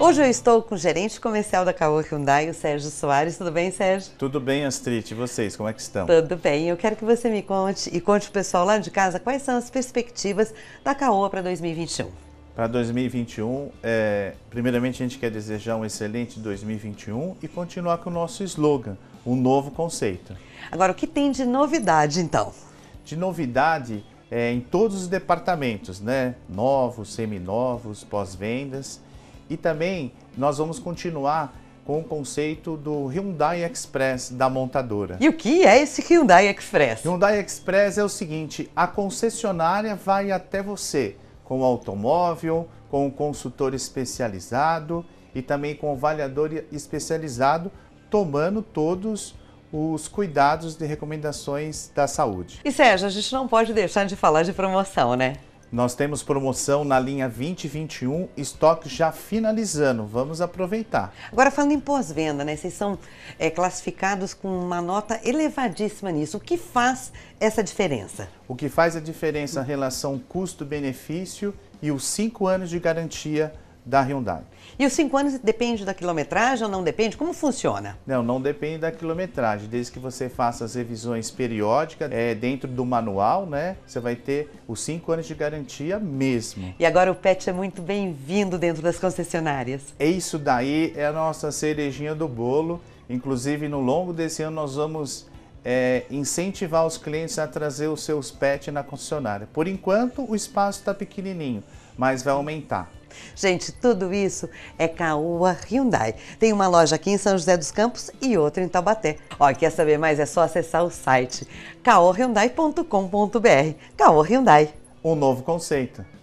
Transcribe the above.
Hoje eu estou com o gerente comercial da Caoa Hyundai, o Sérgio Soares. Tudo bem, Sérgio? Tudo bem, Astrid. E vocês, como é que estão? Tudo bem. Eu quero que você me conte e conte o pessoal lá de casa quais são as perspectivas da Caoa para 2021. Para 2021, é, primeiramente a gente quer desejar um excelente 2021 e continuar com o nosso slogan, um novo conceito. Agora, o que tem de novidade então? De novidade é, em todos os departamentos, né? Novos, seminovos, pós-vendas. E também nós vamos continuar com o conceito do Hyundai Express da montadora. E o que é esse Hyundai Express? Hyundai Express é o seguinte: a concessionária vai até você com o automóvel, com o consultor especializado e também com o avaliador especializado, tomando todos os cuidados e recomendações da saúde. E Sérgio, a gente não pode deixar de falar de promoção, né? Nós temos promoção na linha 2021, estoque já finalizando. Vamos aproveitar. Agora, falando em pós-venda, né? Vocês são é, classificados com uma nota elevadíssima nisso. O que faz essa diferença? O que faz a diferença em relação custo-benefício e os cinco anos de garantia da Hyundai. E os 5 anos depende da quilometragem ou não depende? Como funciona? Não, não depende da quilometragem, desde que você faça as revisões periódicas, é, dentro do manual, né? Você vai ter os 5 anos de garantia mesmo. E agora o pet é muito bem-vindo dentro das concessionárias. É isso daí, é a nossa cerejinha do bolo. Inclusive, no longo desse ano, nós vamos é, incentivar os clientes a trazer os seus pets na concessionária. Por enquanto, o espaço está pequenininho, mas vai aumentar. Gente, tudo isso é Caoa Hyundai. Tem uma loja aqui em São José dos Campos e outra em Taubaté. Ó, quer saber mais? É só acessar o site caohyundai.com.br. Caoa Hyundai. Um novo conceito.